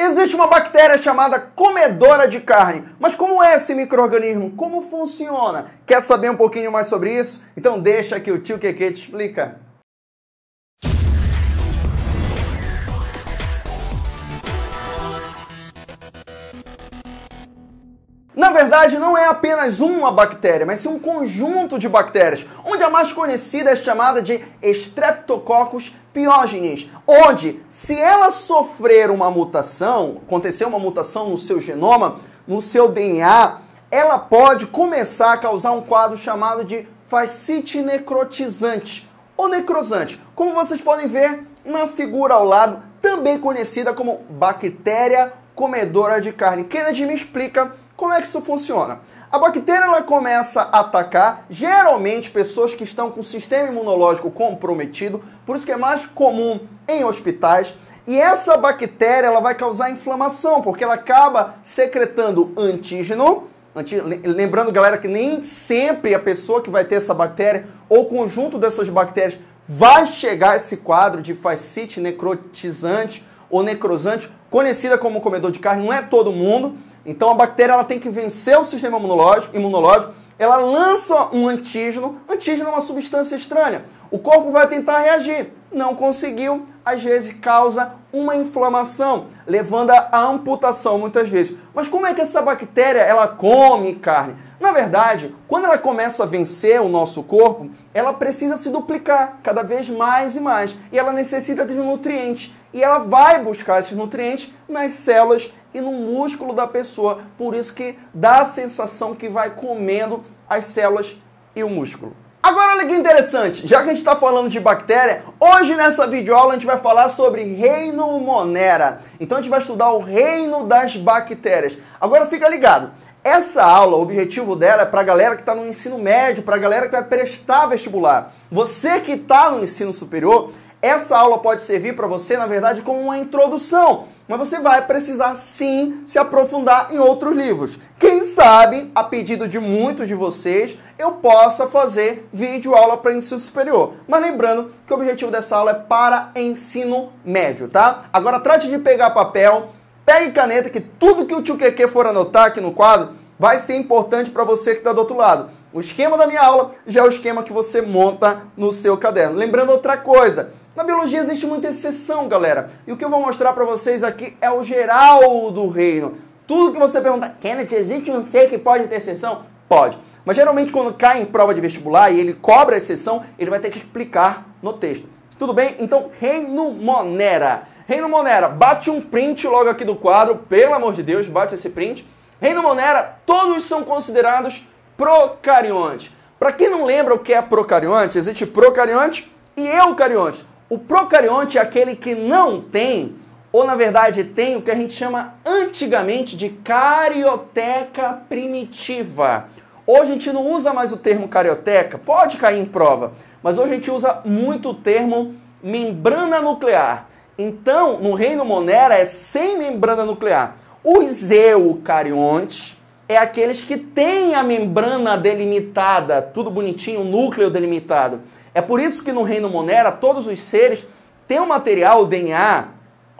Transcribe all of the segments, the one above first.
Existe uma bactéria chamada comedora de carne. Mas como é esse microorganismo? Como funciona? Quer saber um pouquinho mais sobre isso? Então deixa que o tio Keke te explica. na verdade não é apenas uma bactéria, mas sim um conjunto de bactérias, onde a mais conhecida é chamada de Streptococcus pyogenes. onde se ela sofrer uma mutação, acontecer uma mutação no seu genoma, no seu DNA, ela pode começar a causar um quadro chamado de fascite necrotizante ou necrosante, como vocês podem ver na figura ao lado, também conhecida como bactéria comedora de carne. Kennedy me explica como é que isso funciona? A bactéria ela começa a atacar geralmente pessoas que estão com o sistema imunológico comprometido, por isso que é mais comum em hospitais. E essa bactéria ela vai causar inflamação, porque ela acaba secretando antígeno. Lembrando, galera, que nem sempre a pessoa que vai ter essa bactéria ou conjunto dessas bactérias vai chegar esse quadro de fascite necrotizante ou necrosante, conhecida como comedor de carne, não é todo mundo. Então a bactéria ela tem que vencer o sistema imunológico, imunológico, ela lança um antígeno, antígeno é uma substância estranha. O corpo vai tentar reagir, não conseguiu, às vezes causa uma inflamação, levando à amputação muitas vezes. Mas como é que essa bactéria ela come carne? Na verdade, quando ela começa a vencer o nosso corpo, ela precisa se duplicar cada vez mais e mais, e ela necessita de um nutriente e ela vai buscar esses nutrientes nas células e no músculo da pessoa. Por isso que dá a sensação que vai comendo as células e o músculo. Agora olha que interessante, já que a gente está falando de bactéria, hoje nessa videoaula a gente vai falar sobre reino monera. Então a gente vai estudar o reino das bactérias. Agora fica ligado, essa aula, o objetivo dela é para a galera que está no ensino médio, para a galera que vai prestar vestibular. Você que está no ensino superior, essa aula pode servir para você, na verdade, como uma introdução, mas você vai precisar sim se aprofundar em outros livros. Quem sabe, a pedido de muitos de vocês, eu possa fazer vídeo aula para ensino superior. Mas lembrando que o objetivo dessa aula é para ensino médio, tá? Agora trate de pegar papel, pegue caneta que tudo que o tio Keke for anotar aqui no quadro vai ser importante para você que está do outro lado. O esquema da minha aula já é o esquema que você monta no seu caderno. Lembrando outra coisa, na biologia existe muita exceção, galera. E o que eu vou mostrar para vocês aqui é o geral do reino. Tudo que você pergunta, Kenneth, existe um ser que pode ter exceção? Pode. Mas geralmente quando cai em prova de vestibular e ele cobra a exceção, ele vai ter que explicar no texto. Tudo bem? Então, reino monera. Reino monera, bate um print logo aqui do quadro, pelo amor de Deus, bate esse print. Reino monera, todos são considerados procariontes. Para quem não lembra o que é procarionte, existe procarionte e eucarionte. O procarionte é aquele que não tem, ou na verdade tem o que a gente chama antigamente de carioteca primitiva. Hoje a gente não usa mais o termo carioteca, pode cair em prova, mas hoje a gente usa muito o termo membrana nuclear. Então, no reino Monera é sem membrana nuclear. Os eucariontes é aqueles que têm a membrana delimitada, tudo bonitinho, o núcleo delimitado. É por isso que no reino Monera todos os seres têm o um material, o DNA,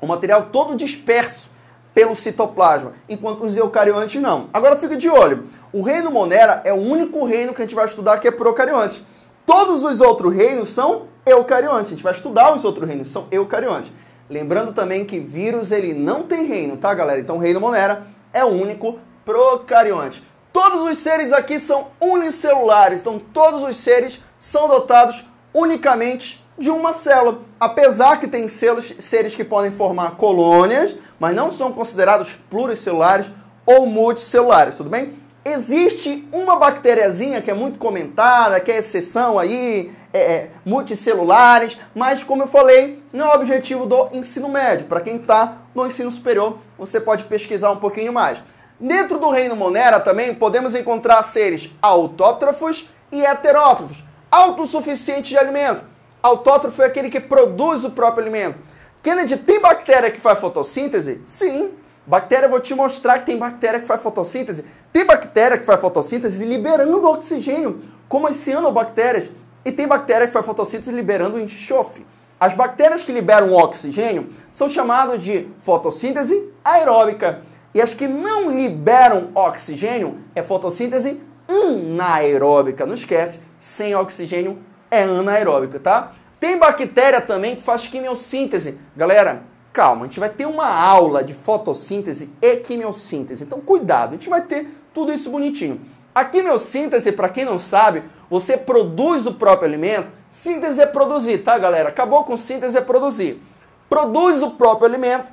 o um material todo disperso pelo citoplasma, enquanto os eucariontes não. Agora fica de olho. O reino Monera é o único reino que a gente vai estudar que é procarionte. Todos os outros reinos são eucariontes. A gente vai estudar os outros reinos, são eucariontes. Lembrando também que vírus ele não tem reino, tá, galera? Então o reino Monera é o único procarionte. Todos os seres aqui são unicelulares, então todos os seres são dotados unicamente de uma célula. Apesar que tem selos, seres que podem formar colônias, mas não são considerados pluricelulares ou multicelulares, tudo bem? Existe uma bactériazinha que é muito comentada, que é exceção aí, é, é multicelulares, mas como eu falei, não é o objetivo do ensino médio. Para quem está no ensino superior, você pode pesquisar um pouquinho mais. Dentro do reino Monera também podemos encontrar seres autótrofos e heterótrofos autossuficiente de alimento. Autótrofo é aquele que produz o próprio alimento. Kennedy, tem bactéria que faz fotossíntese? Sim. Bactéria, eu vou te mostrar que tem bactéria que faz fotossíntese. Tem bactéria que faz fotossíntese liberando oxigênio, como as cianobactérias. E tem bactéria que faz fotossíntese liberando enxofre. As bactérias que liberam oxigênio são chamadas de fotossíntese aeróbica. E as que não liberam oxigênio é fotossíntese anaeróbica. Não esquece, sem oxigênio é anaeróbica, tá? Tem bactéria também que faz quimiossíntese. Galera, calma, a gente vai ter uma aula de fotossíntese e quimiossíntese. Então, cuidado, a gente vai ter tudo isso bonitinho. A quimiossíntese, para quem não sabe, você produz o próprio alimento. Síntese é produzir, tá, galera? Acabou com síntese é produzir. Produz o próprio alimento,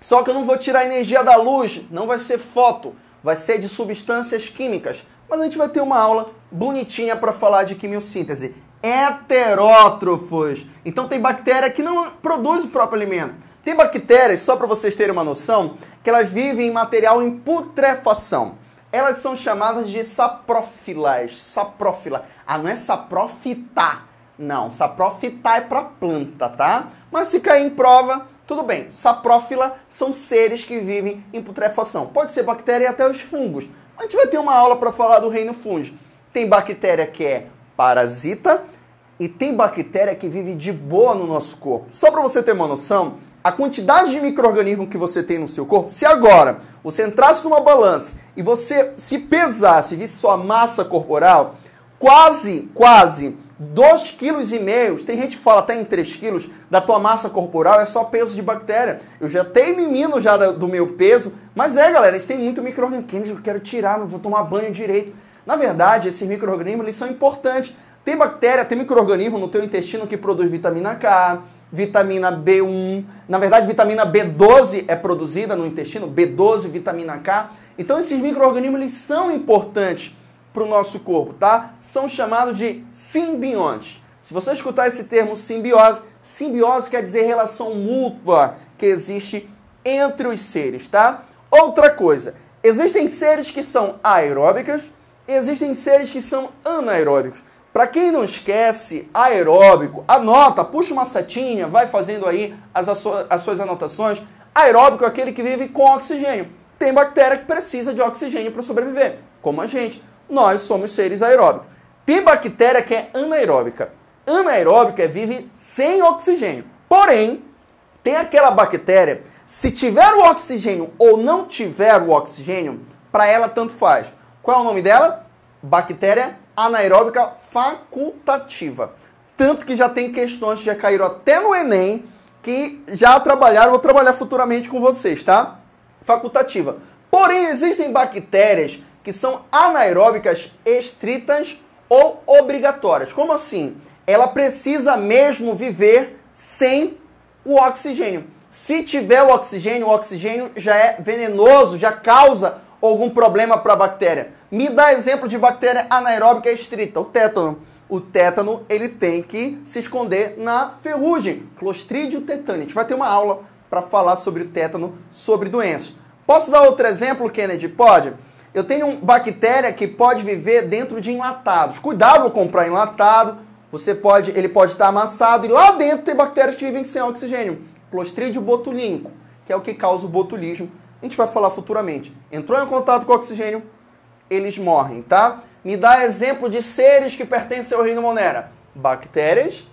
só que eu não vou tirar a energia da luz, não vai ser foto, vai ser de substâncias químicas mas a gente vai ter uma aula bonitinha para falar de quimiossíntese. Heterótrofos. Então tem bactéria que não produz o próprio alimento. Tem bactérias, só para vocês terem uma noção, que elas vivem em material em putrefação. Elas são chamadas de saprófilas. Saprófila. Ah, não é saprofita. Não, saprofita é para planta, tá? Mas se cair em prova, tudo bem. Saprófila são seres que vivem em putrefação. Pode ser bactéria e até os fungos. A gente vai ter uma aula para falar do reino fungo Tem bactéria que é parasita e tem bactéria que vive de boa no nosso corpo. Só para você ter uma noção, a quantidade de microorganismo que você tem no seu corpo, se agora você entrasse numa balança e você se pesasse, visse sua massa corporal, quase, quase 2,5 kg, tem gente que fala até em 3 kg, da tua massa corporal é só peso de bactéria. Eu já tenho menino já do meu peso, mas é, galera, a gente tem muito microorganismo que eu quero tirar, não vou tomar banho direito. Na verdade, esses microorganismos eles são importantes. Tem bactéria, tem microorganismo no teu intestino que produz vitamina K, vitamina B1. Na verdade, vitamina B12 é produzida no intestino, B12, vitamina K. Então esses microorganismos eles são importantes para o nosso corpo, tá? São chamados de simbiontes. Se você escutar esse termo simbiose, simbiose quer dizer relação mútua que existe entre os seres, tá? Outra coisa, existem seres que são aeróbicas, existem seres que são anaeróbicos. Para quem não esquece, aeróbico, anota, puxa uma setinha, vai fazendo aí as, as suas anotações. Aeróbico é aquele que vive com oxigênio. Tem bactéria que precisa de oxigênio para sobreviver, como a gente nós somos seres aeróbicos. Tem bactéria que é anaeróbica. Anaeróbica vive sem oxigênio. Porém, tem aquela bactéria, se tiver o oxigênio ou não tiver o oxigênio, para ela tanto faz. Qual é o nome dela? Bactéria anaeróbica facultativa. Tanto que já tem questões que já caíram até no Enem, que já trabalharam, vou trabalhar futuramente com vocês, tá? Facultativa. Porém, existem bactérias que são anaeróbicas estritas ou obrigatórias. Como assim? Ela precisa mesmo viver sem o oxigênio. Se tiver o oxigênio, o oxigênio já é venenoso, já causa algum problema para a bactéria. Me dá exemplo de bactéria anaeróbica estrita, o tétano. O tétano, ele tem que se esconder na ferrugem, Clostridium tetani. A gente vai ter uma aula para falar sobre o tétano, sobre doenças. Posso dar outro exemplo, Kennedy? Pode. Eu tenho uma bactéria que pode viver dentro de enlatados. Cuidado ao comprar enlatado. Você pode, ele pode estar amassado e lá dentro tem bactérias que vivem sem oxigênio. Clostridio botulínico, que é o que causa o botulismo. A gente vai falar futuramente. Entrou em contato com oxigênio, eles morrem, tá? Me dá exemplo de seres que pertencem ao reino Monera. Bactérias,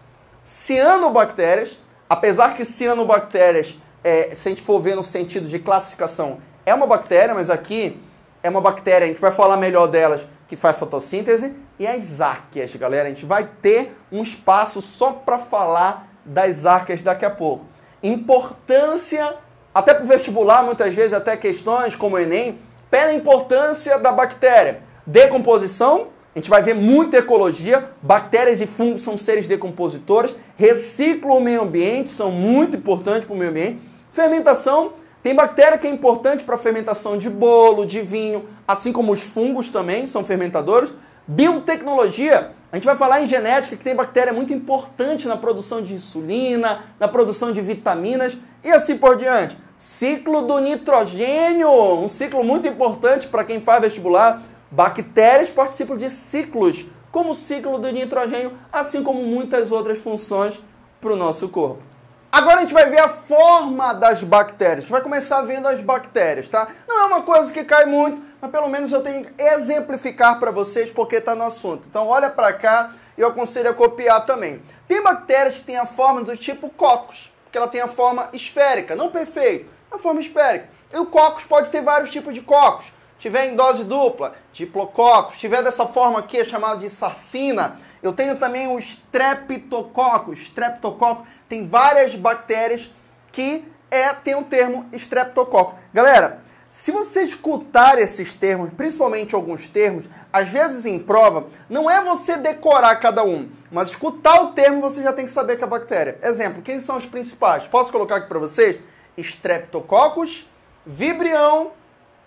cianobactérias, apesar que cianobactérias, é, se a gente for ver no sentido de classificação, é uma bactéria, mas aqui é uma bactéria, a gente vai falar melhor delas, que faz fotossíntese, e as árqueas, galera. A gente vai ter um espaço só para falar das árqueas daqui a pouco. Importância, até para o vestibular, muitas vezes, até questões como o Enem, pela importância da bactéria. Decomposição, a gente vai ver muita ecologia, bactérias e fungos são seres decompositores, reciclo o meio ambiente, são muito importantes para o meio ambiente. Fermentação, tem bactéria que é importante para fermentação de bolo, de vinho, assim como os fungos também são fermentadores. Biotecnologia, a gente vai falar em genética que tem bactéria muito importante na produção de insulina, na produção de vitaminas e assim por diante. Ciclo do nitrogênio, um ciclo muito importante para quem faz vestibular. Bactérias participam de ciclos, como o ciclo do nitrogênio, assim como muitas outras funções para o nosso corpo. Agora a gente vai ver a forma das bactérias. A gente vai começar vendo as bactérias, tá? Não é uma coisa que cai muito, mas pelo menos eu tenho que exemplificar para vocês porque está no assunto. Então olha para cá e eu aconselho a copiar também. Tem bactérias que têm a forma do tipo cocos, que ela tem a forma esférica, não perfeito, a forma esférica. E o cocos pode ter vários tipos de cocos tiver em dose dupla, diplococos, tiver dessa forma aqui, é chamado de sarcina. Eu tenho também o streptococo. Streptococo tem várias bactérias que é, tem o um termo streptococo. Galera, se você escutar esses termos, principalmente alguns termos, às vezes em prova, não é você decorar cada um, mas escutar o termo você já tem que saber que é bactéria. Exemplo, quem são os principais? Posso colocar aqui para vocês? Streptococcus, Vibrião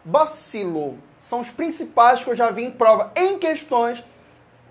bacilo. São os principais que eu já vi em prova em questões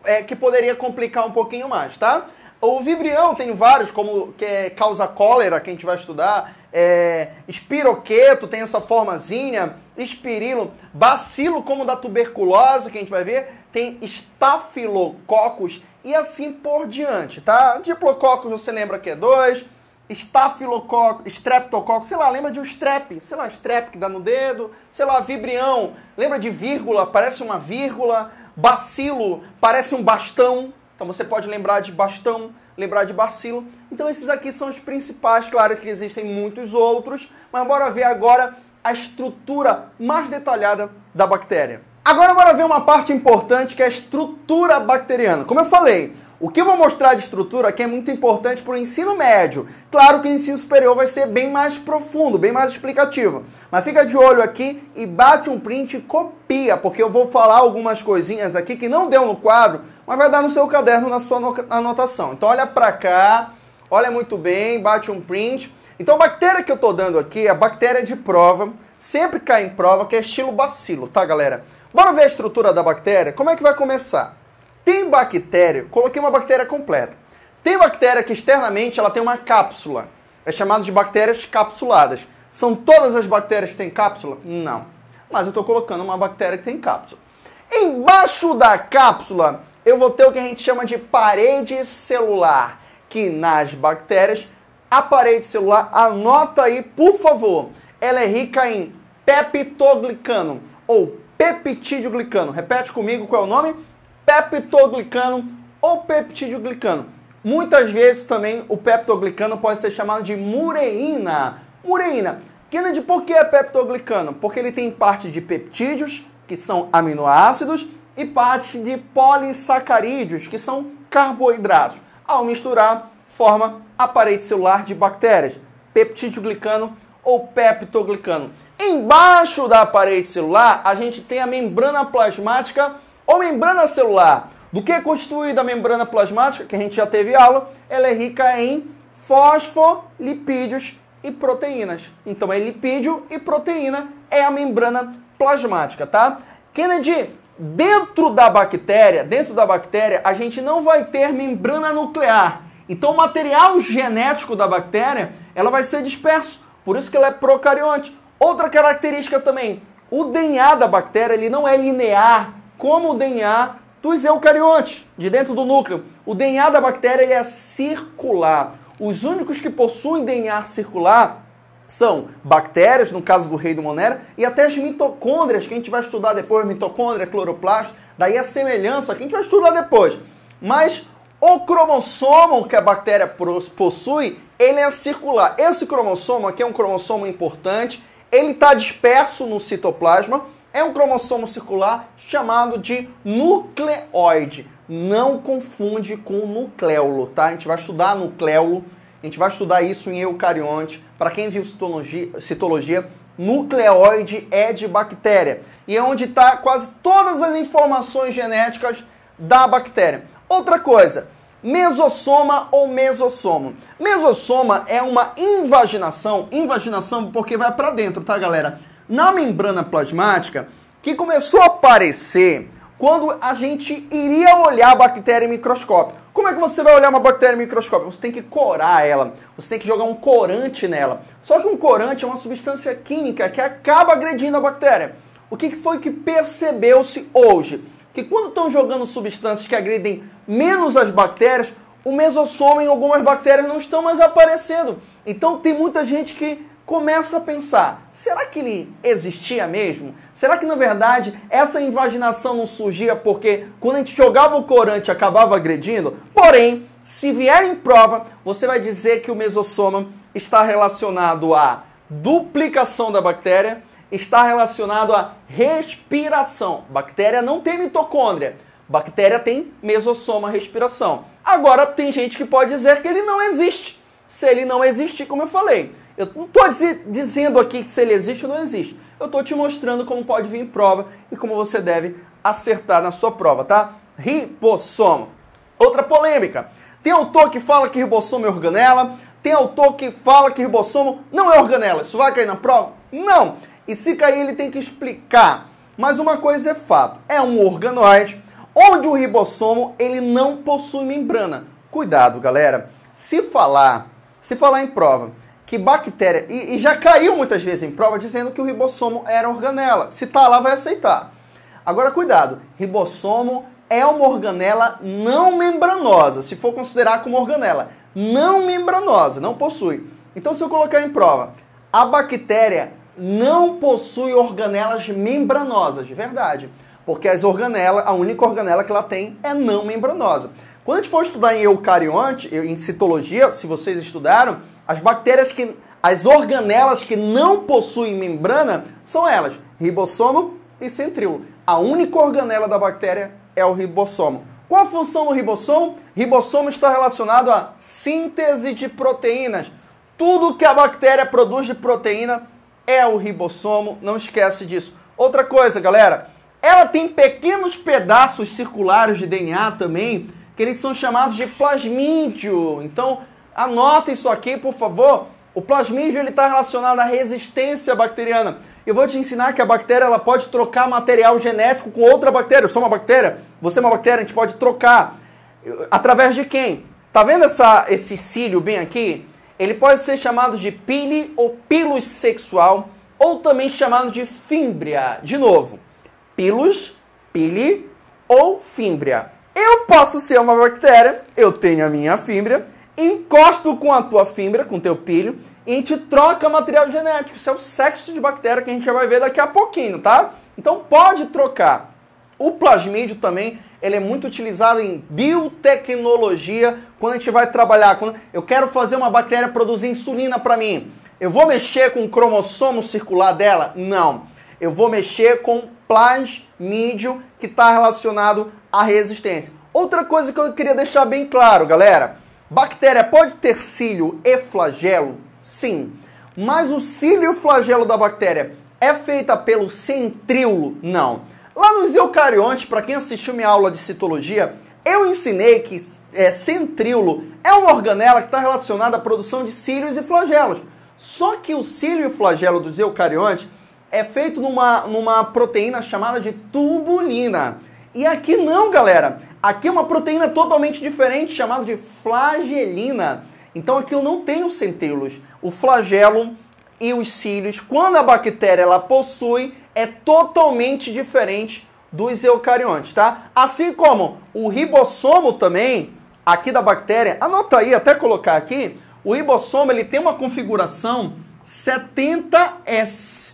é, que poderia complicar um pouquinho mais, tá? O vibrião tem vários, como que é causa cólera, que a gente vai estudar. É, espiroqueto tem essa formazinha, espirilo, bacilo como da tuberculose, que a gente vai ver, tem estafilococos e assim por diante, tá? Diplococos você lembra que é dois, estafilococo, streptococo, sei lá, lembra de um strep, sei lá, strep que dá no dedo, sei lá, vibrião, lembra de vírgula, parece uma vírgula, bacilo, parece um bastão, então você pode lembrar de bastão, lembrar de bacilo. Então esses aqui são os principais, claro que existem muitos outros, mas bora ver agora a estrutura mais detalhada da bactéria. Agora bora ver uma parte importante que é a estrutura bacteriana. Como eu falei, o que eu vou mostrar de estrutura aqui é muito importante para o ensino médio. Claro que o ensino superior vai ser bem mais profundo, bem mais explicativo. Mas fica de olho aqui e bate um print e copia, porque eu vou falar algumas coisinhas aqui que não deu no quadro, mas vai dar no seu caderno, na sua anotação. Então olha para cá, olha muito bem, bate um print. Então a bactéria que eu estou dando aqui é a bactéria de prova, sempre cai em prova, que é estilo bacilo, tá galera? Bora ver a estrutura da bactéria? Como é que vai começar? Tem bactéria, coloquei uma bactéria completa. Tem bactéria que externamente ela tem uma cápsula. É chamado de bactérias capsuladas. São todas as bactérias que têm cápsula? Não. Mas eu estou colocando uma bactéria que tem cápsula. Embaixo da cápsula, eu vou ter o que a gente chama de parede celular, que nas bactérias, a parede celular, anota aí, por favor, ela é rica em peptoglicano ou peptídeo glicano. Repete comigo qual é o nome? peptoglicano ou peptidoglicano. Muitas vezes também o peptoglicano pode ser chamado de mureína. Mureína. Kennedy, por que é peptoglicano? Porque ele tem parte de peptídeos, que são aminoácidos, e parte de polissacarídeos, que são carboidratos. Ao misturar, forma a parede celular de bactérias, peptidoglicano ou peptoglicano. Embaixo da parede celular, a gente tem a membrana plasmática ou membrana celular. Do que é constituída a membrana plasmática, que a gente já teve aula, ela é rica em fosfolipídios e proteínas. Então é lipídio e proteína é a membrana plasmática, tá? Kennedy, dentro da bactéria, dentro da bactéria, a gente não vai ter membrana nuclear. Então o material genético da bactéria, ela vai ser disperso, por isso que ela é procarionte. Outra característica também, o DNA da bactéria ele não é linear, como o DNA dos eucariontes, de dentro do núcleo. O DNA da bactéria é circular. Os únicos que possuem DNA circular são bactérias, no caso do rei do Monera, e até as mitocôndrias, que a gente vai estudar depois, mitocôndria, cloroplasto, daí a semelhança, que a gente vai estudar depois. Mas o cromossomo que a bactéria possui, ele é circular. Esse cromossomo aqui é um cromossomo importante, ele está disperso no citoplasma, é um cromossomo circular chamado de nucleóide. Não confunde com nucleolo, tá? A gente vai estudar nucleolo, a gente vai estudar isso em eucarionte. Para quem viu citologia, citologia, nucleóide é de bactéria e é onde está quase todas as informações genéticas da bactéria. Outra coisa, mesossoma ou mesossomo. Mesossoma é uma invaginação, invaginação porque vai para dentro, tá, galera? na membrana plasmática que começou a aparecer quando a gente iria olhar a bactéria em microscópio. Como é que você vai olhar uma bactéria em microscópio? Você tem que corar ela, você tem que jogar um corante nela. Só que um corante é uma substância química que acaba agredindo a bactéria. O que foi que percebeu-se hoje? Que quando estão jogando substâncias que agredem menos as bactérias, o mesossomo em algumas bactérias não estão mais aparecendo. Então tem muita gente que começa a pensar: será que ele existia mesmo? Será que na verdade essa invaginação não surgia porque quando a gente jogava o corante acabava agredindo? Porém, se vier em prova, você vai dizer que o mesossoma está relacionado à duplicação da bactéria, está relacionado à respiração. Bactéria não tem mitocôndria. Bactéria tem mesossoma, respiração. Agora, tem gente que pode dizer que ele não existe. Se ele não existe, como eu falei, eu não estou dizendo aqui que se ele existe ou não existe. Eu estou te mostrando como pode vir em prova e como você deve acertar na sua prova, tá? Ribossomo. Outra polêmica. Tem autor que fala que ribossomo é organela, tem autor que fala que ribossomo não é organela. Isso vai cair na prova? Não. E se cair, ele tem que explicar. Mas uma coisa é fato, é um organoide onde o ribossomo ele não possui membrana. Cuidado, galera. Se falar, se falar em prova que bactéria, e, e já caiu muitas vezes em prova dizendo que o ribossomo era organela. Se tá lá, vai aceitar. Agora, cuidado, ribossomo é uma organela não membranosa, se for considerar como organela. Não membranosa, não possui. Então, se eu colocar em prova, a bactéria não possui organelas membranosas, de verdade. Porque as organelas, a única organela que ela tem é não membranosa. Quando a gente for estudar em eucarionte, em citologia, se vocês estudaram, as bactérias que. As organelas que não possuem membrana são elas: ribossomo e centríolo. A única organela da bactéria é o ribossomo. Qual a função do ribossomo? Ribossomo está relacionado à síntese de proteínas. Tudo que a bactéria produz de proteína é o ribossomo, não esquece disso. Outra coisa, galera, ela tem pequenos pedaços circulares de DNA também, que eles são chamados de plasmídio. Então, Anota isso aqui, por favor. O plasmídio está relacionado à resistência bacteriana. Eu vou te ensinar que a bactéria ela pode trocar material genético com outra bactéria. Eu sou uma bactéria, você é uma bactéria, a gente pode trocar. Através de quem? Tá vendo essa, esse cílio bem aqui? Ele pode ser chamado de pili ou pilus sexual, ou também chamado de fímbria. De novo, pilus, pili ou fímbria. Eu posso ser uma bactéria, eu tenho a minha fímbria, encosto com a tua fibra, com o teu pilho, e a gente troca material genético. Isso é o sexo de bactéria que a gente já vai ver daqui a pouquinho, tá? Então pode trocar. O plasmídio também, ele é muito utilizado em biotecnologia, quando a gente vai trabalhar, quando eu quero fazer uma bactéria produzir insulina para mim. Eu vou mexer com o cromossomo circular dela? Não. Eu vou mexer com plasmídio que está relacionado à resistência. Outra coisa que eu queria deixar bem claro, galera, Bactéria pode ter cílio e flagelo? Sim. Mas o cílio e o flagelo da bactéria é feita pelo centríolo? Não. Lá nos eucariontes, para quem assistiu minha aula de citologia, eu ensinei que é, centríolo é uma organela que está relacionada à produção de cílios e flagelos. Só que o cílio e o flagelo dos eucariontes é feito numa, numa proteína chamada de tubulina. E aqui não, galera. Aqui é uma proteína totalmente diferente, chamada de flagelina. Então aqui eu não tenho centelos. O flagelo e os cílios, quando a bactéria ela possui, é totalmente diferente dos eucariontes, tá? Assim como o ribossomo também, aqui da bactéria, anota aí, até colocar aqui, o ribossomo ele tem uma configuração 70S.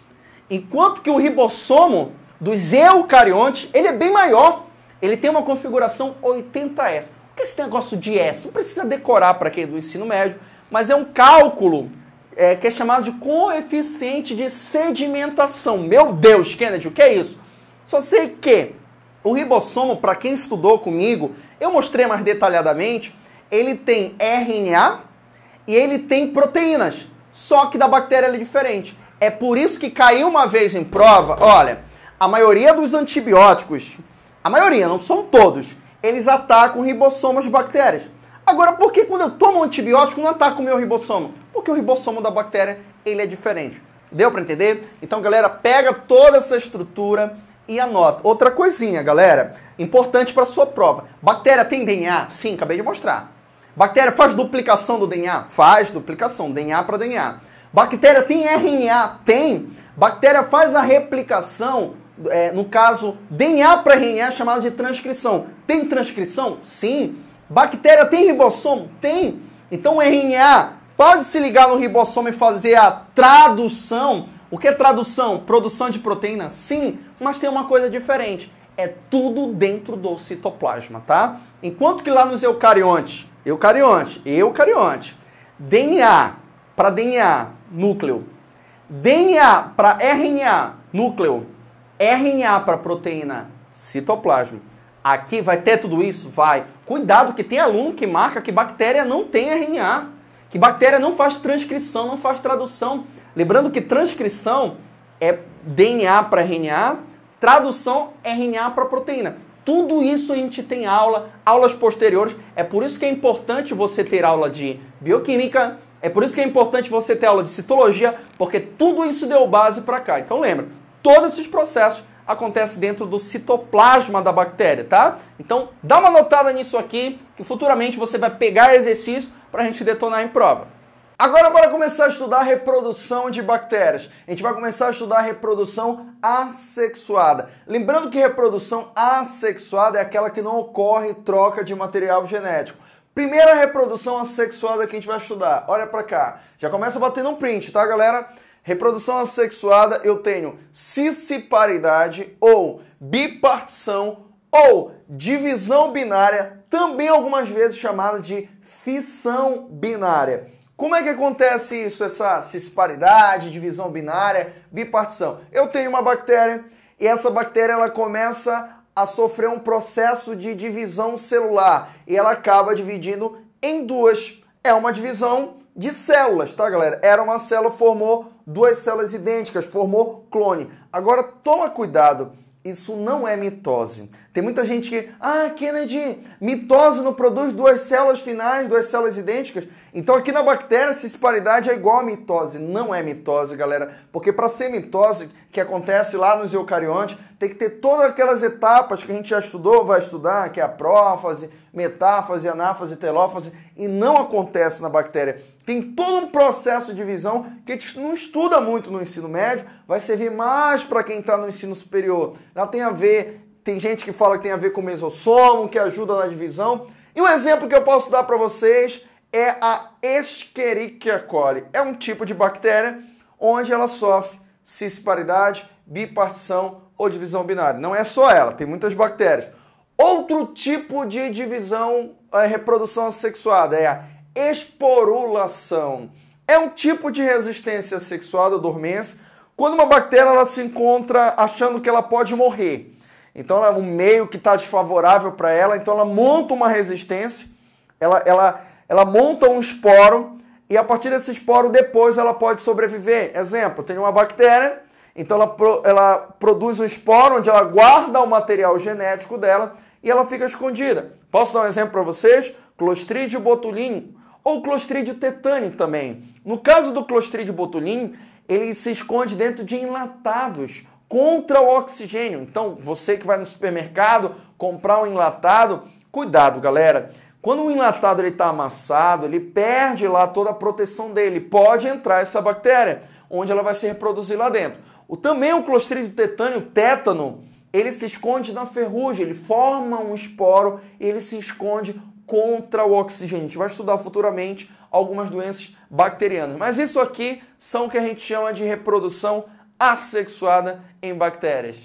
Enquanto que o ribossomo dos eucariontes, ele é bem maior. Ele tem uma configuração 80S. O que é esse negócio de S? Não precisa decorar para quem é do ensino médio, mas é um cálculo é, que é chamado de coeficiente de sedimentação. Meu Deus, Kennedy, o que é isso? Só sei que o ribossomo, para quem estudou comigo, eu mostrei mais detalhadamente, ele tem RNA e ele tem proteínas. Só que da bactéria é diferente. É por isso que caiu uma vez em prova, olha, a maioria dos antibióticos, a maioria, não são todos, eles atacam ribossomas de bactérias. Agora, por que quando eu tomo um antibiótico não ataca o meu ribossomo? Porque o ribossomo da bactéria, ele é diferente. Deu para entender? Então, galera, pega toda essa estrutura e anota. Outra coisinha, galera, importante para sua prova. Bactéria tem DNA? Sim, acabei de mostrar. Bactéria faz duplicação do DNA? Faz duplicação, DNA para DNA. Bactéria tem RNA? Tem. Bactéria faz a replicação é, no caso, DNA para RNA é chamado de transcrição. Tem transcrição? Sim. Bactéria tem ribossomo? Tem. Então o RNA pode se ligar no ribossomo e fazer a tradução. O que é tradução? Produção de proteína? Sim, mas tem uma coisa diferente. É tudo dentro do citoplasma, tá? Enquanto que lá nos eucariontes, eucariontes eucarionte, DNA para DNA, núcleo. DNA para RNA, núcleo. RNA para proteína citoplasma. Aqui vai ter tudo isso? Vai. Cuidado que tem aluno que marca que bactéria não tem RNA, que bactéria não faz transcrição, não faz tradução. Lembrando que transcrição é DNA para RNA, tradução RNA para proteína. Tudo isso a gente tem aula, aulas posteriores. É por isso que é importante você ter aula de bioquímica, é por isso que é importante você ter aula de citologia, porque tudo isso deu base para cá. Então lembra, Todos esses processos acontecem dentro do citoplasma da bactéria, tá? Então, dá uma notada nisso aqui, que futuramente você vai pegar exercício para a gente detonar em prova. Agora, para começar a estudar a reprodução de bactérias, a gente vai começar a estudar a reprodução assexuada. Lembrando que reprodução assexuada é aquela que não ocorre troca de material genético. Primeira reprodução assexuada que a gente vai estudar. Olha para cá. Já começa batendo um print, tá, galera? Reprodução assexuada, eu tenho ciciparidade ou bipartição ou divisão binária, também algumas vezes chamada de fissão binária. Como é que acontece isso, essa cisparidade, divisão binária, bipartição? Eu tenho uma bactéria e essa bactéria ela começa a sofrer um processo de divisão celular e ela acaba dividindo em duas. É uma divisão de células, tá, galera? Era uma célula, formou duas células idênticas, formou clone. Agora toma cuidado, isso não é mitose. Tem muita gente que, ah, Kennedy, mitose não produz duas células finais, duas células idênticas. Então aqui na bactéria, essa é igual a mitose. Não é mitose, galera, porque para ser mitose, que acontece lá nos eucariontes, tem que ter todas aquelas etapas que a gente já estudou, vai estudar, que é a prófase, metáfase, anáfase, telófase, e não acontece na bactéria. Tem todo um processo de visão que a gente não estuda muito no ensino médio, vai servir mais para quem está no ensino superior. Ela tem a ver, tem gente que fala que tem a ver com mesossomo, que ajuda na divisão. E um exemplo que eu posso dar para vocês é a Escherichia coli. É um tipo de bactéria onde ela sofre cisparidade, bipartição ou divisão binária. Não é só ela, tem muitas bactérias. Outro tipo de divisão é reprodução assexuada é a esporulação. É um tipo de resistência sexual da dormência quando uma bactéria ela se encontra achando que ela pode morrer. Então, é um meio que está desfavorável para ela, então ela monta uma resistência, ela, ela, ela monta um esporo e a partir desse esporo depois ela pode sobreviver. Exemplo, tem uma bactéria, então ela, ela produz um esporo onde ela guarda o material genético dela e ela fica escondida. Posso dar um exemplo para vocês? Clostridio botulinum ou Clostridio tetani também. No caso do Clostridio botulin, ele se esconde dentro de enlatados contra o oxigênio. Então, você que vai no supermercado comprar um enlatado, cuidado, galera. Quando o enlatado está amassado, ele perde lá toda a proteção dele. Pode entrar essa bactéria, onde ela vai se reproduzir lá dentro. O, também o clostridio tetânio, tétano, ele se esconde na ferrugem, ele forma um esporo, ele se esconde contra o oxigênio. A gente vai estudar futuramente algumas doenças bacterianas. Mas isso aqui são o que a gente chama de reprodução assexuada em bactérias.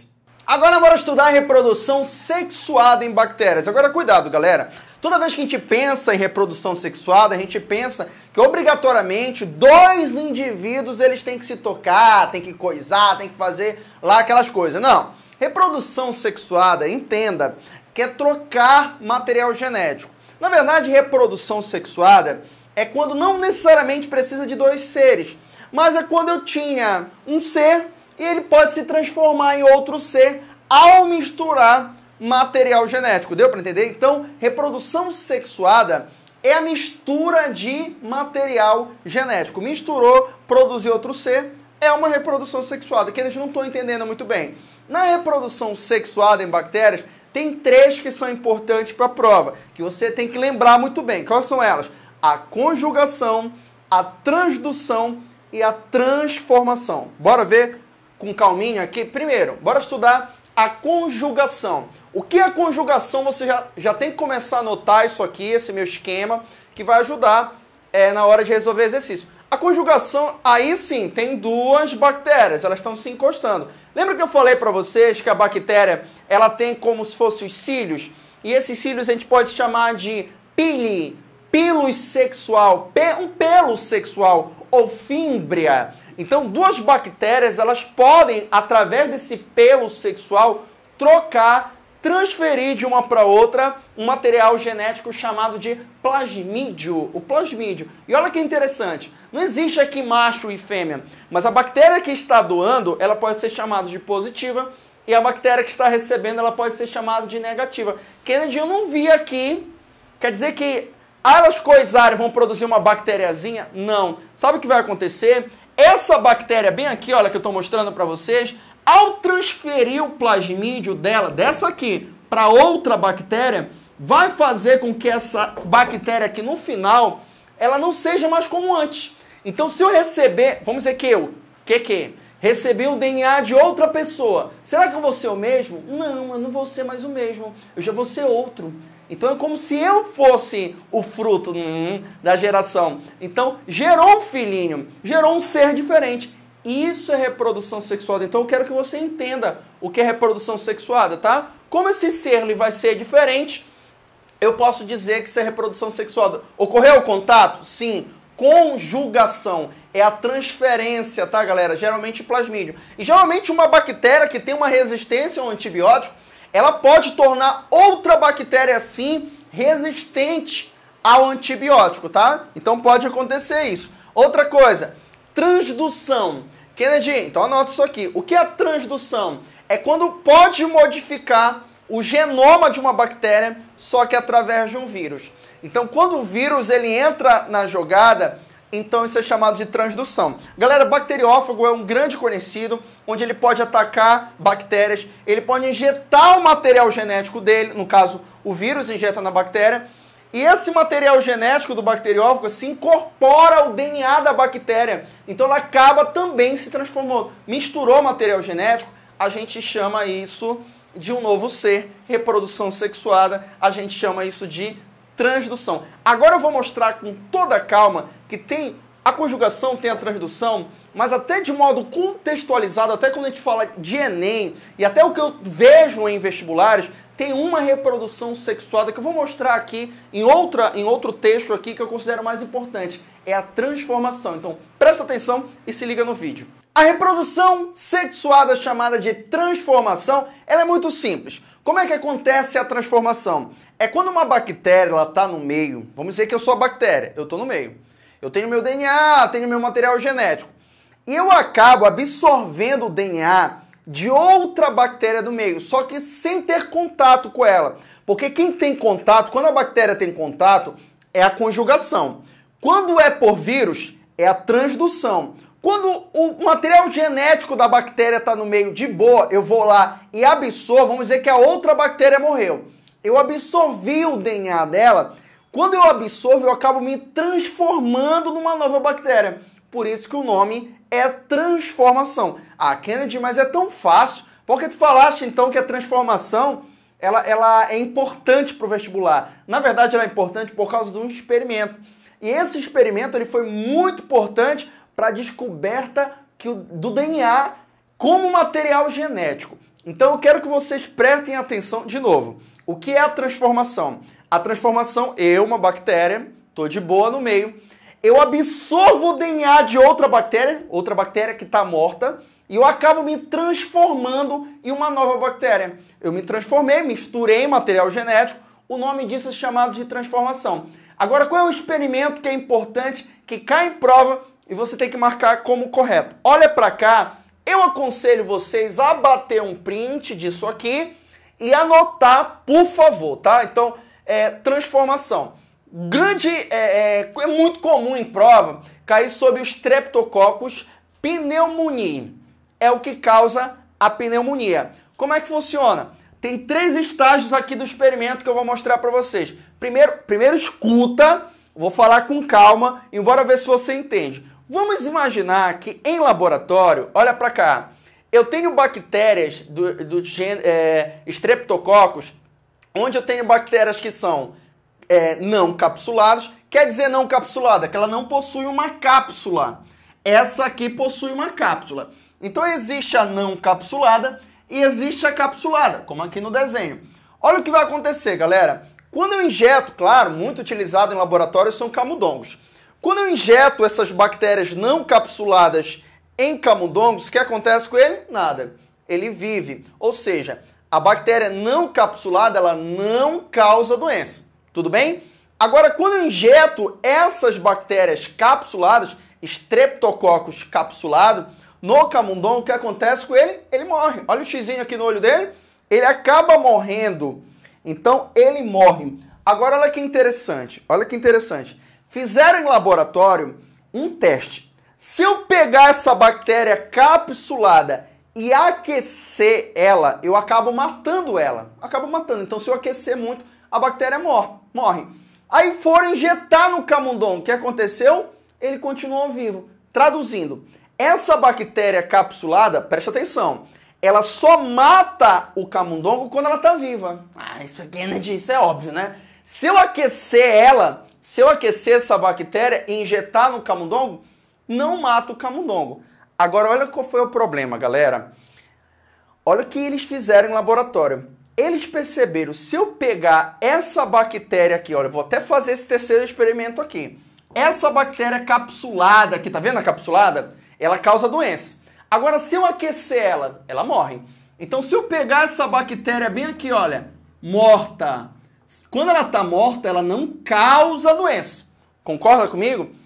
Agora bora estudar a reprodução sexuada em bactérias. Agora cuidado, galera. Toda vez que a gente pensa em reprodução sexuada, a gente pensa que obrigatoriamente dois indivíduos eles têm que se tocar, têm que coisar, têm que fazer lá aquelas coisas. Não. Reprodução sexuada, entenda, que é trocar material genético. Na verdade, reprodução sexuada é quando não necessariamente precisa de dois seres, mas é quando eu tinha um ser e ele pode se transformar em outro ser ao misturar material genético. Deu para entender? Então, reprodução sexuada é a mistura de material genético. Misturou, produziu outro ser, é uma reprodução sexuada, que eles não estão entendendo muito bem. Na reprodução sexuada em bactérias, tem três que são importantes para a prova, que você tem que lembrar muito bem. Quais são elas? A conjugação, a transdução e a transformação. Bora ver com calminha aqui? Primeiro, bora estudar a conjugação. O que é a conjugação? Você já, já tem que começar a anotar isso aqui, esse meu esquema, que vai ajudar é, na hora de resolver exercício. A conjugação, aí sim, tem duas bactérias, elas estão se encostando. Lembra que eu falei para vocês que a bactéria ela tem como se fossem os cílios, e esses cílios a gente pode chamar de pili, pilos sexual, um pelo sexual, ou fímbria. Então, duas bactérias, elas podem, através desse pelo sexual, trocar, transferir de uma para outra um material genético chamado de plasmídio, o plasmídio. E olha que interessante, não existe aqui macho e fêmea, mas a bactéria que está doando, ela pode ser chamada de positiva e a bactéria que está recebendo ela pode ser chamada de negativa. Kennedy, eu não vi aqui. Quer dizer que elas as coisárias vão produzir uma bactériazinha? Não. Sabe o que vai acontecer? Essa bactéria bem aqui, olha, que eu estou mostrando para vocês, ao transferir o plasmídio dela, dessa aqui, para outra bactéria, vai fazer com que essa bactéria aqui no final, ela não seja mais como antes. Então, se eu receber, vamos dizer que eu, que que recebeu o DNA de outra pessoa. Será que eu vou ser o mesmo? Não, eu não vou ser mais o mesmo. Eu já vou ser outro. Então é como se eu fosse o fruto hum, da geração. Então gerou um filhinho, gerou um ser diferente. Isso é reprodução sexuada. Então eu quero que você entenda o que é reprodução sexuada, tá? Como esse ser ele vai ser diferente, eu posso dizer que isso é reprodução sexuada. Ocorreu o contato? Sim conjugação, é a transferência, tá, galera? Geralmente plasmídio. E geralmente uma bactéria que tem uma resistência ao antibiótico, ela pode tornar outra bactéria assim resistente ao antibiótico, tá? Então pode acontecer isso. Outra coisa, transdução. Kennedy, então anota isso aqui. O que é transdução? É quando pode modificar o genoma de uma bactéria, só que através de um vírus. Então, quando o vírus ele entra na jogada, então isso é chamado de transdução. Galera, bacteriófago é um grande conhecido, onde ele pode atacar bactérias, ele pode injetar o material genético dele, no caso, o vírus injeta na bactéria, e esse material genético do bacteriófago se assim, incorpora ao DNA da bactéria. Então ela acaba também se transformando. Misturou material genético, a gente chama isso de um novo ser, reprodução sexuada, a gente chama isso de transdução. Agora eu vou mostrar com toda calma que tem a conjugação, tem a transdução, mas até de modo contextualizado, até quando a gente fala de Enem, e até o que eu vejo em vestibulares, tem uma reprodução sexuada que eu vou mostrar aqui em, outra, em outro texto aqui que eu considero mais importante. É a transformação. Então, presta atenção e se liga no vídeo. A reprodução sexuada chamada de transformação, ela é muito simples. Como é que acontece a transformação? É quando uma bactéria ela tá no meio, vamos dizer que eu sou a bactéria, eu tô no meio. Eu tenho meu DNA, tenho meu material genético. E eu acabo absorvendo o DNA de outra bactéria do meio, só que sem ter contato com ela. Porque quem tem contato, quando a bactéria tem contato, é a conjugação. Quando é por vírus, é a transdução. Quando o material genético da bactéria está no meio de boa, eu vou lá e absorvo, vamos dizer que a outra bactéria morreu. Eu absorvi o DNA dela. Quando eu absorvo, eu acabo me transformando numa nova bactéria. Por isso que o nome é transformação. Ah, Kennedy, mas é tão fácil. que tu falaste então que a transformação ela, ela é importante para o vestibular. Na verdade, ela é importante por causa de um experimento. E esse experimento ele foi muito importante para a descoberta que, do DNA como material genético. Então eu quero que vocês prestem atenção de novo. O que é a transformação? A transformação, eu, uma bactéria, tô de boa no meio, eu absorvo o DNA de outra bactéria, outra bactéria que está morta, e eu acabo me transformando em uma nova bactéria. Eu me transformei, misturei material genético, o nome disso é chamado de transformação. Agora, qual é o experimento que é importante, que cai em prova e você tem que marcar como correto? Olha para cá, eu aconselho vocês a bater um print disso aqui e anotar, por favor, tá? Então, é, transformação. Grande, é, é, é muito comum em prova cair sobre os streptococcus pneumonia. É o que causa a pneumonia. Como é que funciona? Tem três estágios aqui do experimento que eu vou mostrar para vocês. Primeiro, primeiro escuta, vou falar com calma, embora ver se você entende. Vamos imaginar que em laboratório, olha para cá, eu tenho bactérias do, do é, onde eu tenho bactérias que são é, não capsuladas, quer dizer não capsulada, que ela não possui uma cápsula. Essa aqui possui uma cápsula. Então existe a não capsulada e existe a capsulada, como aqui no desenho. Olha o que vai acontecer, galera. Quando eu injeto, claro, muito utilizado em laboratórios são camundongos. Quando eu injeto essas bactérias não capsuladas em camundongos, o que acontece com ele? Nada. Ele vive. Ou seja, a bactéria não capsulada, ela não causa doença. Tudo bem? Agora, quando eu injeto essas bactérias capsuladas, estreptococos capsulado, no camundongo, o que acontece com ele? Ele morre. Olha o xizinho aqui no olho dele. Ele acaba morrendo. Então, ele morre. Agora, olha que interessante. Olha que interessante. Fizeram em laboratório um teste. Se eu pegar essa bactéria capsulada e aquecer ela, eu acabo matando ela. Acabo matando. Então, se eu aquecer muito, a bactéria morre. morre. Aí foram injetar no camundongo. O que aconteceu? Ele continuou vivo. Traduzindo, essa bactéria capsulada, presta atenção, ela só mata o camundongo quando ela está viva. Ah, isso aqui é, isso é óbvio, né? Se eu aquecer ela, se eu aquecer essa bactéria e injetar no camundongo, não mata o camundongo. Agora, olha qual foi o problema, galera. Olha o que eles fizeram em laboratório. Eles perceberam, se eu pegar essa bactéria aqui, olha, vou até fazer esse terceiro experimento aqui. Essa bactéria capsulada aqui, tá vendo a capsulada? Ela causa doença. Agora, se eu aquecer ela, ela morre. Então, se eu pegar essa bactéria bem aqui, olha, morta. Quando ela tá morta, ela não causa doença. Concorda comigo?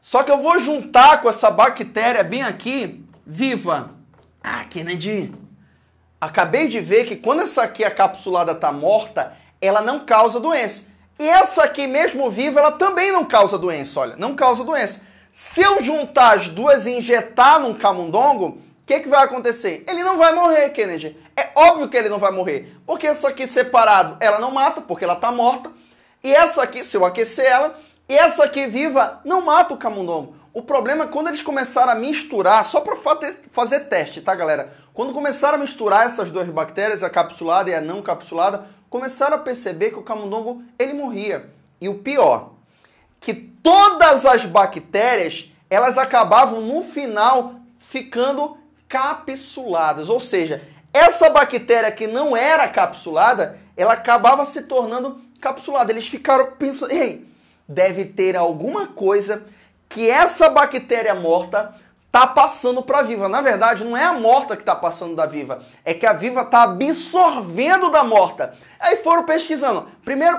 Só que eu vou juntar com essa bactéria bem aqui, viva. Ah, Kennedy, acabei de ver que quando essa aqui, a capsulada, está morta, ela não causa doença. E essa aqui, mesmo viva, ela também não causa doença, olha, não causa doença. Se eu juntar as duas e injetar num camundongo, o que, que vai acontecer? Ele não vai morrer, Kennedy. É óbvio que ele não vai morrer, porque essa aqui separado, ela não mata, porque ela está morta. E essa aqui, se eu aquecer ela, e essa aqui viva não mata o camundongo. O problema é quando eles começaram a misturar, só para fazer teste, tá, galera? Quando começaram a misturar essas duas bactérias, a capsulada e a não capsulada, começaram a perceber que o camundongo ele morria. E o pior, que todas as bactérias elas acabavam no final ficando capsuladas, ou seja, essa bactéria que não era capsulada, ela acabava se tornando capsulada. Eles ficaram pensando, ei, deve ter alguma coisa que essa bactéria morta tá passando para a viva. Na verdade, não é a morta que tá passando da viva, é que a viva tá absorvendo da morta. Aí foram pesquisando. Primeiro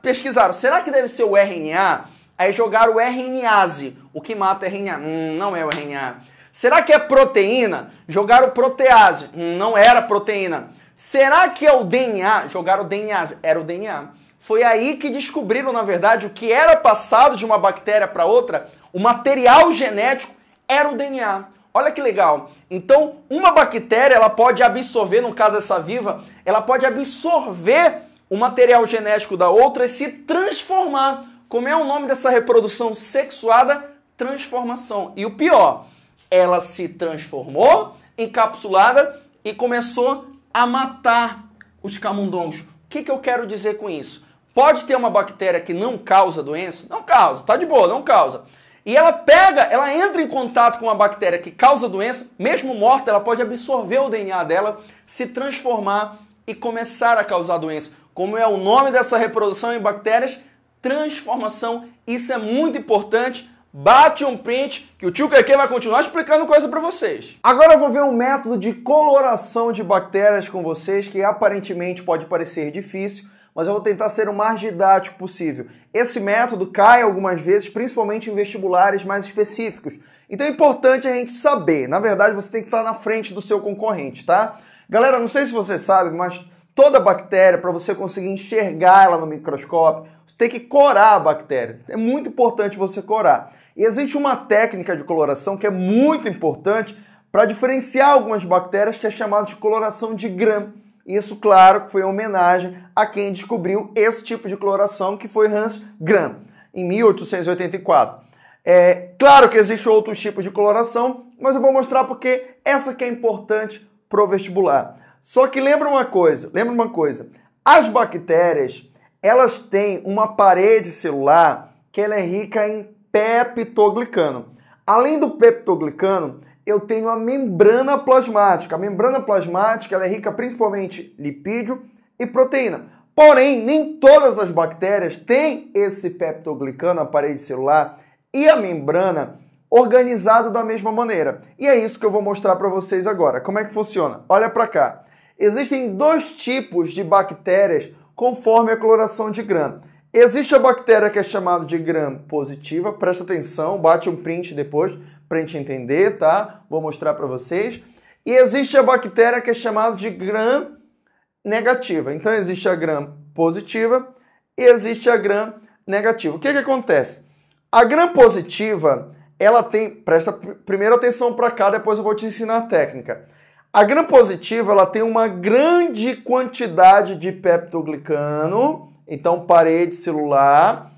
pesquisaram, será que deve ser o RNA? Aí jogaram o RNase, o que mata o é RNA. Hum, não é o RNA. Será que é proteína? Jogaram protease. Hum, não era proteína. Será que é o DNA? Jogaram o DNA. Era o DNA. Foi aí que descobriram, na verdade, o que era passado de uma bactéria para outra, o material genético era o DNA. Olha que legal. Então, uma bactéria, ela pode absorver, no caso essa viva, ela pode absorver o material genético da outra e se transformar. Como é o nome dessa reprodução sexuada? Transformação. E o pior, ela se transformou, encapsulada e começou a matar os camundongos. O que, que eu quero dizer com isso? Pode ter uma bactéria que não causa doença? Não causa, tá de boa, não causa. E ela pega, ela entra em contato com uma bactéria que causa doença, mesmo morta, ela pode absorver o DNA dela, se transformar e começar a causar doença. Como é o nome dessa reprodução em bactérias? Transformação. Isso é muito importante. Bate um print que o tio Keke vai continuar explicando coisa para vocês. Agora eu vou ver um método de coloração de bactérias com vocês que aparentemente pode parecer difícil, mas eu vou tentar ser o mais didático possível. Esse método cai algumas vezes, principalmente em vestibulares mais específicos. Então é importante a gente saber. Na verdade, você tem que estar na frente do seu concorrente, tá? Galera, não sei se você sabe, mas toda bactéria, para você conseguir enxergar ela no microscópio, você tem que corar a bactéria. É muito importante você corar. E existe uma técnica de coloração que é muito importante para diferenciar algumas bactérias que é chamada de coloração de Gram. Isso, claro, foi uma homenagem a quem descobriu esse tipo de cloração, que foi Hans Gram, em 1884. É, claro que existe outro tipo de coloração, mas eu vou mostrar porque essa que é importante pro vestibular. Só que lembra uma coisa, lembra uma coisa. As bactérias, elas têm uma parede celular que ela é rica em peptoglicano. Além do peptoglicano, eu tenho a membrana plasmática. A membrana plasmática ela é rica principalmente em lipídio e proteína. Porém, nem todas as bactérias têm esse peptoglicano, a parede celular e a membrana organizado da mesma maneira. E é isso que eu vou mostrar para vocês agora. Como é que funciona? Olha para cá. Existem dois tipos de bactérias conforme a coloração de Gram. Existe a bactéria que é chamada de Gram positiva, presta atenção, bate um print depois, para a gente entender, tá? Vou mostrar para vocês. E existe a bactéria que é chamada de gram negativa. Então existe a gram positiva e existe a gram negativa. O que, que acontece? A gram positiva, ela tem, presta primeiro atenção para cá, depois eu vou te ensinar a técnica. A gram positiva, ela tem uma grande quantidade de peptoglicano, então parede celular,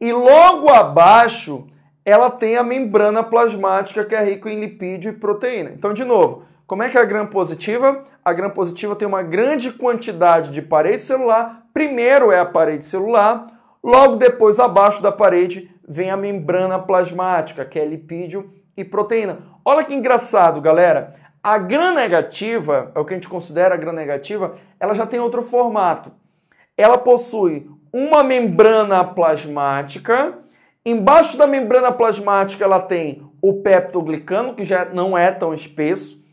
e logo abaixo ela tem a membrana plasmática que é rica em lipídio e proteína. Então, de novo, como é que é a gram-positiva? A gram-positiva tem uma grande quantidade de parede celular. Primeiro é a parede celular, logo depois, abaixo da parede, vem a membrana plasmática, que é lipídio e proteína. Olha que engraçado, galera. A gram-negativa, é o que a gente considera a gram-negativa, ela já tem outro formato. Ela possui uma membrana plasmática Embaixo da membrana plasmática ela tem o peptoglicano, que já não é tão espesso.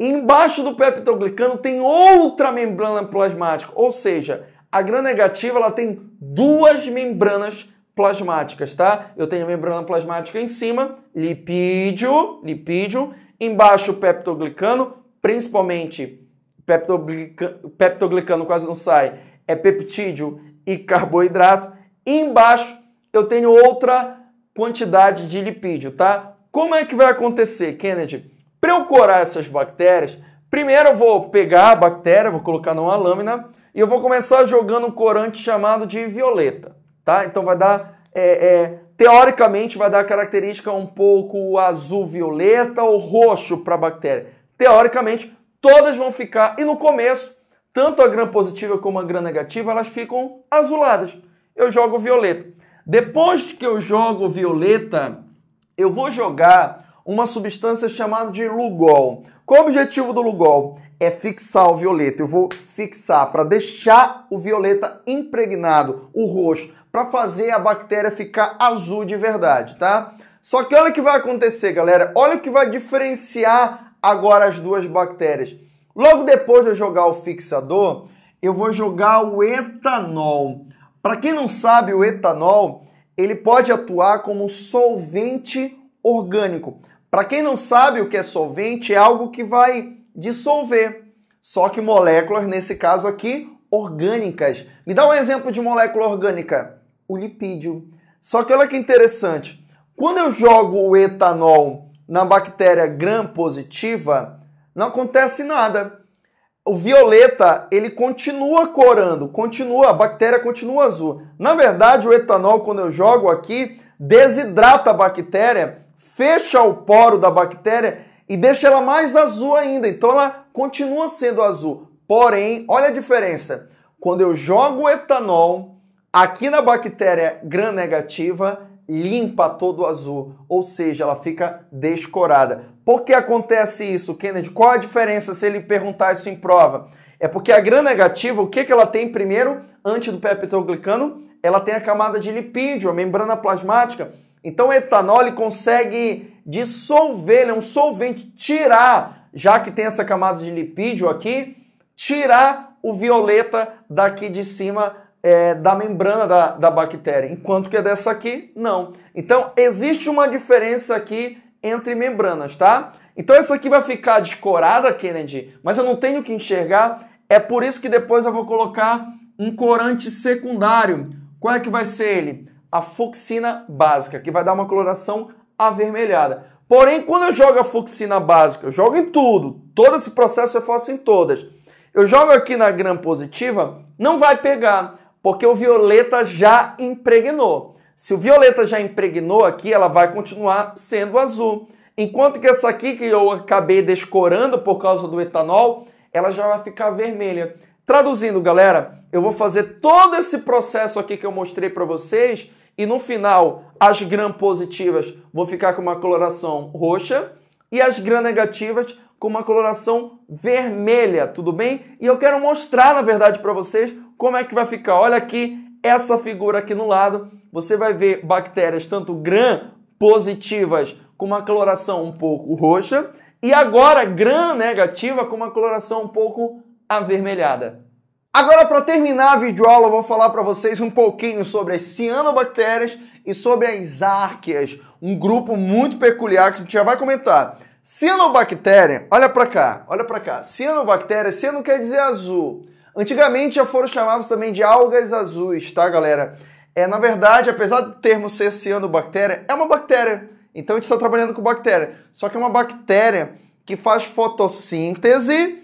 embaixo do peptoglicano tem outra membrana plasmática, ou seja, a gram-negativa ela tem duas membranas plasmáticas, tá? Eu tenho a membrana plasmática em cima, lipídio, lipídio, embaixo peptoglicano, principalmente peptoglicano, peptoglicano quase não sai, é peptídeo e carboidrato, e embaixo eu tenho outra quantidade de lipídio, tá? Como é que vai acontecer, Kennedy? Para eu curar essas bactérias, primeiro eu vou pegar a bactéria, vou colocar numa lâmina e eu vou começar jogando um corante chamado de violeta, tá? Então vai dar, é, é, teoricamente, vai dar a característica um pouco azul-violeta ou roxo para a bactéria. Teoricamente, todas vão ficar, e no começo, tanto a gram positiva como a gram negativa, elas ficam azuladas. Eu jogo violeta. Depois que eu jogo violeta, eu vou jogar uma substância chamada de Lugol. Qual o objetivo do Lugol? É fixar o violeta. Eu vou fixar para deixar o violeta impregnado, o roxo, para fazer a bactéria ficar azul de verdade, tá? Só que olha o que vai acontecer, galera. Olha o que vai diferenciar agora as duas bactérias. Logo depois de eu jogar o fixador, eu vou jogar o etanol. Para quem não sabe, o etanol ele pode atuar como solvente orgânico. Para quem não sabe o que é solvente, é algo que vai dissolver. Só que moléculas, nesse caso aqui, orgânicas. Me dá um exemplo de molécula orgânica: o lipídio. Só que olha que interessante. Quando eu jogo o etanol na bactéria gram positiva, não acontece nada o violeta ele continua corando, continua, a bactéria continua azul. Na verdade, o etanol, quando eu jogo aqui, desidrata a bactéria, fecha o poro da bactéria e deixa ela mais azul ainda. Então ela continua sendo azul. Porém, olha a diferença. Quando eu jogo etanol aqui na bactéria gram negativa, limpa todo o azul, ou seja, ela fica descorada. Por que acontece isso, Kennedy? Qual a diferença se ele perguntar isso em prova? É porque a gram negativa, o que, que ela tem primeiro, antes do peptoglicano? Ela tem a camada de lipídio, a membrana plasmática. Então o etanol ele consegue dissolver, ele é um solvente, tirar, já que tem essa camada de lipídio aqui, tirar o violeta daqui de cima é, da membrana da, da bactéria, enquanto que é dessa aqui, não. Então existe uma diferença aqui entre membranas, tá? Então isso aqui vai ficar descorada, Kennedy, mas eu não tenho que enxergar. É por isso que depois eu vou colocar um corante secundário. Qual é que vai ser ele? A fuxina básica, que vai dar uma coloração avermelhada. Porém, quando eu jogo a fuxina básica, eu jogo em tudo. Todo esse processo eu faço em todas. Eu jogo aqui na gram positiva, não vai pegar, porque o violeta já impregnou. Se o violeta já impregnou aqui, ela vai continuar sendo azul. Enquanto que essa aqui, que eu acabei descorando por causa do etanol, ela já vai ficar vermelha. Traduzindo, galera, eu vou fazer todo esse processo aqui que eu mostrei para vocês e no final as gram positivas vão ficar com uma coloração roxa e as gram negativas com uma coloração vermelha, tudo bem? E eu quero mostrar, na verdade, para vocês como é que vai ficar. Olha aqui essa figura aqui no lado, você vai ver bactérias tanto gram positivas com uma coloração um pouco roxa e agora gram negativa com uma coloração um pouco avermelhada. Agora, para terminar a videoaula, eu vou falar para vocês um pouquinho sobre as cianobactérias e sobre as árqueas, um grupo muito peculiar que a gente já vai comentar. Cianobactéria, olha para cá, olha para cá. Cianobactéria, ciano quer dizer azul. Antigamente já foram chamados também de algas azuis, tá, galera? É, na verdade, apesar do termo ser cianobactéria, é uma bactéria. Então a gente está trabalhando com bactéria. Só que é uma bactéria que faz fotossíntese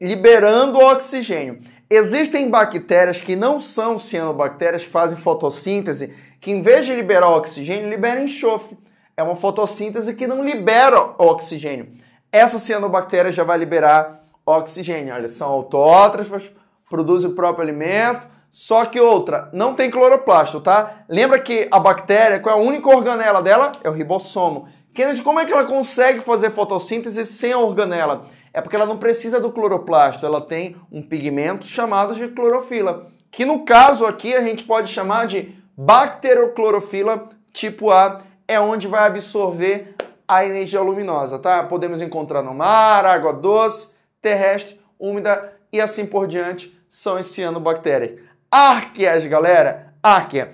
liberando oxigênio. Existem bactérias que não são cianobactérias, que fazem fotossíntese, que em vez de liberar oxigênio, libera enxofre. É uma fotossíntese que não libera oxigênio. Essa cianobactéria já vai liberar oxigênio. Olha, são autótrofas, produz o próprio alimento. Só que outra, não tem cloroplasto, tá? Lembra que a bactéria, qual é a única organela dela? É o ribossomo. Kennedy, como é que ela consegue fazer fotossíntese sem a organela? É porque ela não precisa do cloroplasto, ela tem um pigmento chamado de clorofila, que no caso aqui a gente pode chamar de bacteroclorofila tipo A, é onde vai absorver a energia luminosa, tá? Podemos encontrar no mar, água doce, terrestre, úmida e assim por diante são ano bactérias. Árqueas, galera, árquea.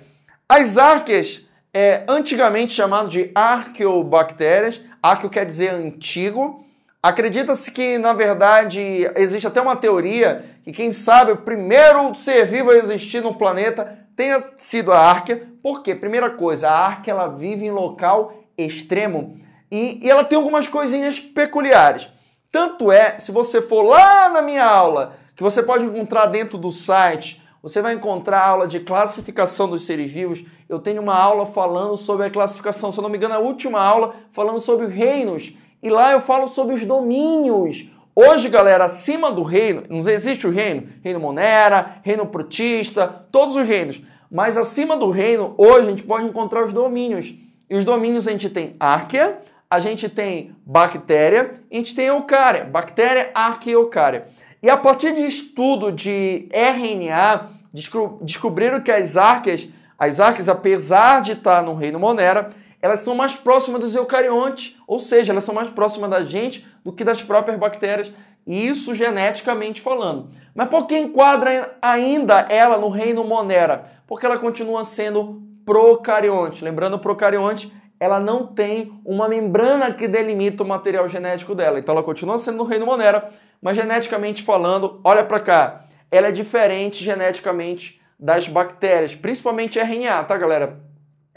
As árqueas, é, antigamente chamadas de arqueobactérias, arqueo quer dizer antigo, Acredita-se que, na verdade, existe até uma teoria que, quem sabe, o primeiro ser vivo a existir no planeta tenha sido a árquea. Por quê? Primeira coisa, a árquea ela vive em local extremo e, e ela tem algumas coisinhas peculiares. Tanto é, se você for lá na minha aula, que você pode encontrar dentro do site, você vai encontrar a aula de classificação dos seres vivos. Eu tenho uma aula falando sobre a classificação, se eu não me engano, a última aula falando sobre reinos. E lá eu falo sobre os domínios. Hoje, galera, acima do reino, não existe o reino, reino monera, reino protista, todos os reinos. Mas acima do reino, hoje a gente pode encontrar os domínios. E os domínios a gente tem Árquia, a gente tem bactéria, a gente tem eucária, bactéria arqueocária. E a partir de estudo de RNA, descobriram que as arqueas, as arqueas, apesar de estar no reino Monera, elas são mais próximas dos eucariontes, ou seja, elas são mais próximas da gente do que das próprias bactérias, isso geneticamente falando. Mas por que enquadra ainda ela no reino Monera? Porque ela continua sendo procarionte. Lembrando, procarionte ela não tem uma membrana que delimita o material genético dela. Então ela continua sendo no reino Monera, mas geneticamente falando, olha para cá, ela é diferente geneticamente das bactérias, principalmente RNA, tá galera?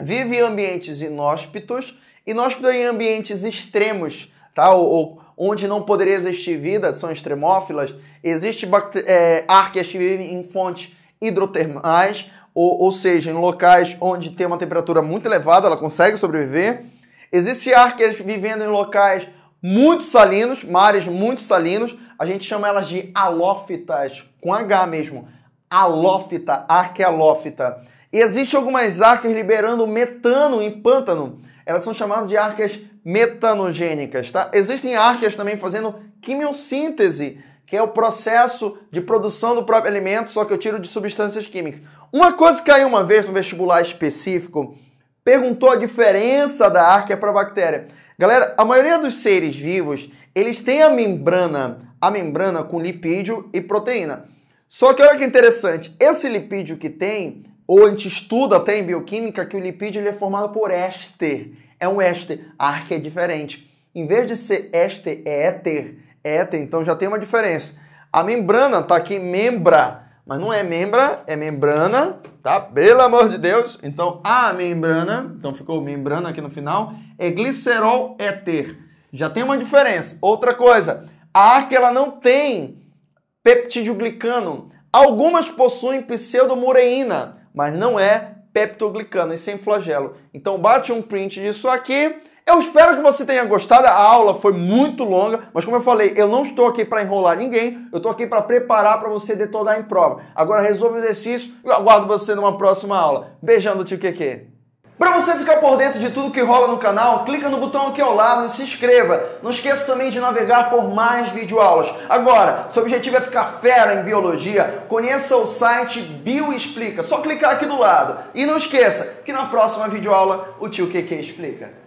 Vive em ambientes inóspitos, inóspito em ambientes extremos, tá? Ou, ou onde não poderia existir vida, são extremófilas. Existe é, que vivem em fontes hidrotermais, ou, ou seja, em locais onde tem uma temperatura muito elevada, ela consegue sobreviver. Existe arcas vivendo em locais muito salinos, mares muito salinos, a gente chama elas de halófitas, com H mesmo. Halófita, arquealófita. E existe algumas arcas liberando metano em pântano. Elas são chamadas de arcas metanogênicas, tá? Existem arcas também fazendo quimiossíntese, que é o processo de produção do próprio alimento, só que eu tiro de substâncias químicas. Uma coisa que caiu uma vez no vestibular específico, perguntou a diferença da árquea para a bactéria. Galera, a maioria dos seres vivos, eles têm a membrana, a membrana com lipídio e proteína. Só que olha que interessante, esse lipídio que tem, ou a gente estuda até em bioquímica, que o lipídio ele é formado por éster. É um éster, a arca é diferente. Em vez de ser éster, é éter éter, então já tem uma diferença. A membrana tá aqui membra, mas não é membra, é membrana, tá? Pelo amor de Deus. Então a membrana, então ficou membrana aqui no final, é glicerol éter. Já tem uma diferença. Outra coisa, a arca ela não tem peptidoglicano. Algumas possuem pseudomureína, mas não é peptoglicano, e sem é flagelo. Então bate um print disso aqui eu espero que você tenha gostado. A aula foi muito longa, mas como eu falei, eu não estou aqui para enrolar ninguém. Eu estou aqui para preparar para você detonar em prova. Agora resolva o exercício e eu aguardo você numa próxima aula. Beijando, tio QQ. Para você ficar por dentro de tudo que rola no canal, clica no botão aqui ao lado e se inscreva. Não esqueça também de navegar por mais videoaulas. Agora, se o objetivo é ficar fera em biologia, conheça o site Bioexplica. Só clicar aqui do lado. E não esqueça que na próxima videoaula o tio QQ explica.